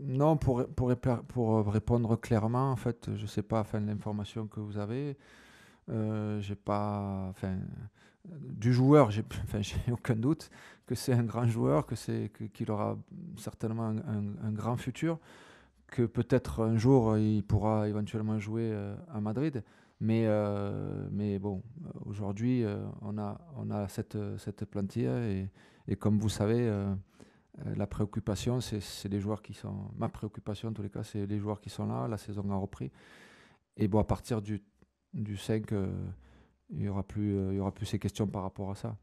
Non, pour, pour, euh, répondre clairement, en fait, je ne sais pas, enfin, l'information que vous avez, euh, j'ai pas, enfin, du joueur, j'ai enfin, aucun doute que c'est un grand joueur, que c'est qu'il aura certainement un, grand futur, que peut-être un jour euh, il pourra éventuellement jouer à Madrid. Mais, mais bon, aujourd'hui, on, a, on a cette, cette plantille et, et comme vous savez, euh, la préoccupation, c'est les joueurs qui sont. Ma préoccupation, en tous les cas, c'est les joueurs qui sont là. La saison a repris. Et bon, à partir du, du 5, euh, il n'y aura, euh, il y aura plus ces questions par rapport à ça.